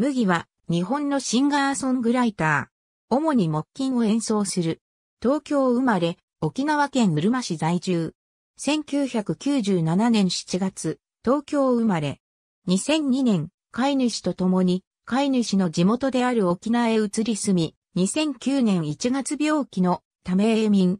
麦は日本のシンガーソングライター。主に木琴を演奏する。東京生まれ、沖縄県うるま市在住。1997年7月、東京生まれ。2002年、飼い主と共に、飼い主の地元である沖縄へ移り住み、2009年1月病気のため永眠。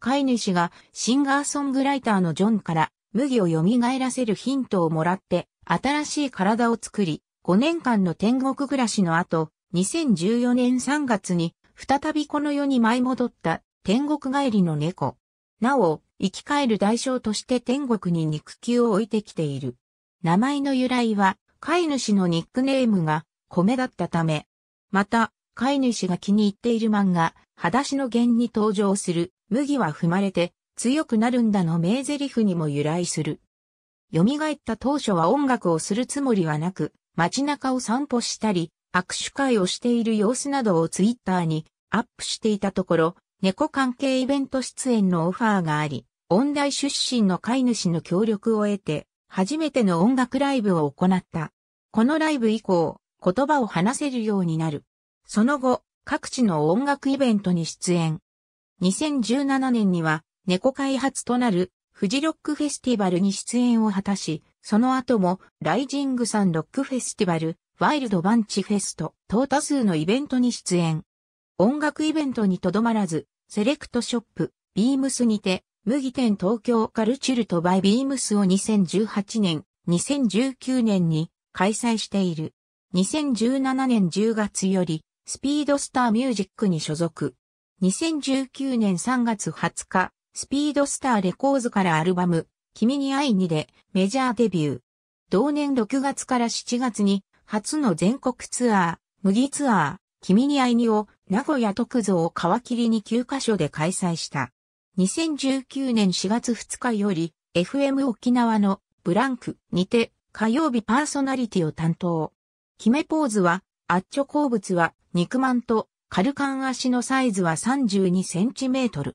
飼い主がシンガーソングライターのジョンから麦を蘇らせるヒントをもらって新しい体を作り、5年間の天国暮らしの後、2014年3月に再びこの世に舞い戻った天国帰りの猫。なお、生き返る代償として天国に肉球を置いてきている。名前の由来は、飼い主のニックネームが米だったため。また、飼い主が気に入っている漫画、裸足の弦に登場する、麦は踏まれて、強くなるんだの名台詞にも由来する。蘇った当初は音楽をするつもりはなく、街中を散歩したり、握手会をしている様子などをツイッターにアップしていたところ、猫関係イベント出演のオファーがあり、音大出身の飼い主の協力を得て、初めての音楽ライブを行った。このライブ以降、言葉を話せるようになる。その後、各地の音楽イベントに出演。2017年には、猫開発となるフジロックフェスティバルに出演を果たし、その後も、ライジングサンロックフェスティバル、ワイルドバンチフェスト、等多数のイベントに出演。音楽イベントにとどまらず、セレクトショップ、ビームスにて、麦店東京カルチュルトバイビームスを2018年、2019年に開催している。2017年10月より、スピードスターミュージックに所属。2019年3月20日、スピードスターレコーズからアルバム、君に会いにでメジャーデビュー。同年6月から7月に初の全国ツアー、麦ツアー、君に会いにを名古屋特造を皮切りに9カ所で開催した。2019年4月2日より FM 沖縄のブランクにて火曜日パーソナリティを担当。決めポーズは、アッチョ好物は肉まんとカルカン足のサイズは32センチメートル。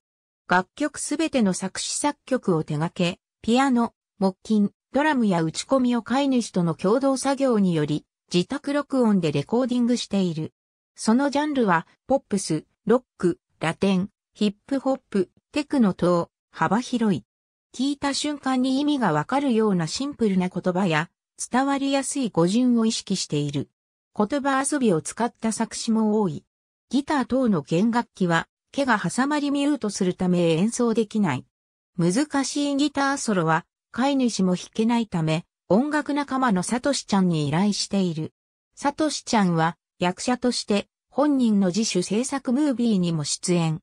楽曲すべての作詞作曲を手掛け、ピアノ、木琴、ドラムや打ち込みを飼い主との共同作業により、自宅録音でレコーディングしている。そのジャンルは、ポップス、ロック、ラテン、ヒップホップ、テクノ等、幅広い。聞いた瞬間に意味がわかるようなシンプルな言葉や、伝わりやすい語順を意識している。言葉遊びを使った作詞も多い。ギター等の弦楽器は、毛が挟まりミュートするため演奏できない。難しいギターソロは、飼い主も弾けないため、音楽仲間のサトシちゃんに依頼している。サトシちゃんは、役者として、本人の自主制作ムービーにも出演。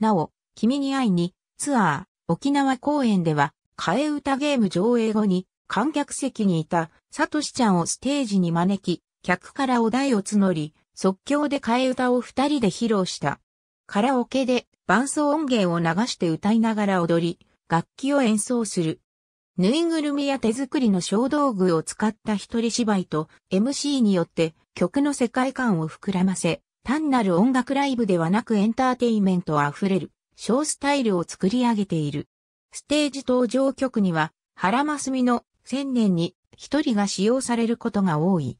なお、君に会いに、ツアー、沖縄公演では、替え歌ゲーム上映後に、観客席にいた、サトシちゃんをステージに招き、客からお題を募り、即興で替え歌を二人で披露した。カラオケで伴奏音源を流して歌いながら踊り、楽器を演奏する。ぬいぐるみや手作りの小道具を使った一人芝居と MC によって曲の世界観を膨らませ、単なる音楽ライブではなくエンターテイメントあふれる、ショースタイルを作り上げている。ステージ登場曲には、原ますみの千年に一人が使用されることが多い。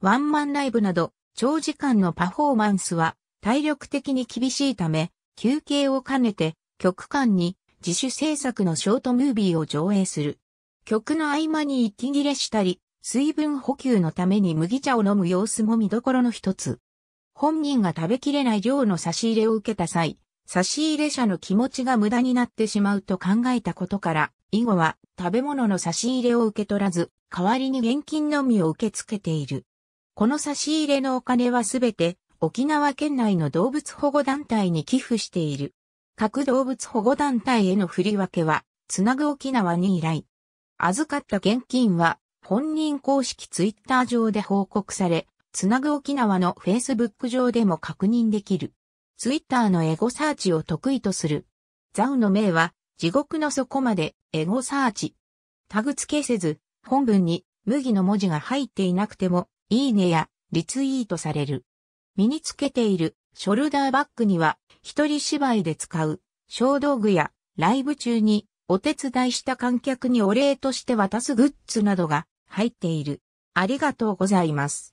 ワンマンライブなど、長時間のパフォーマンスは体力的に厳しいため、休憩を兼ねて、曲間に自主制作のショートムービーを上映する。曲の合間に息切れしたり、水分補給のために麦茶を飲む様子も見どころの一つ。本人が食べきれない量の差し入れを受けた際、差し入れ者の気持ちが無駄になってしまうと考えたことから、以後は食べ物の差し入れを受け取らず、代わりに現金のみを受け付けている。この差し入れのお金はすべて沖縄県内の動物保護団体に寄付している。各動物保護団体への振り分けは、つなぐ沖縄に依頼。預かった現金は、本人公式ツイッター上で報告され、つなぐ沖縄のフェイスブック上でも確認できる。ツイッターのエゴサーチを得意とする。ザウの名は、地獄の底までエゴサーチ。タグ付けせず、本文に麦の文字が入っていなくても、いいねやリツイートされる。身につけているショルダーバッグには一人芝居で使う小道具やライブ中にお手伝いした観客にお礼として渡すグッズなどが入っている。ありがとうございます。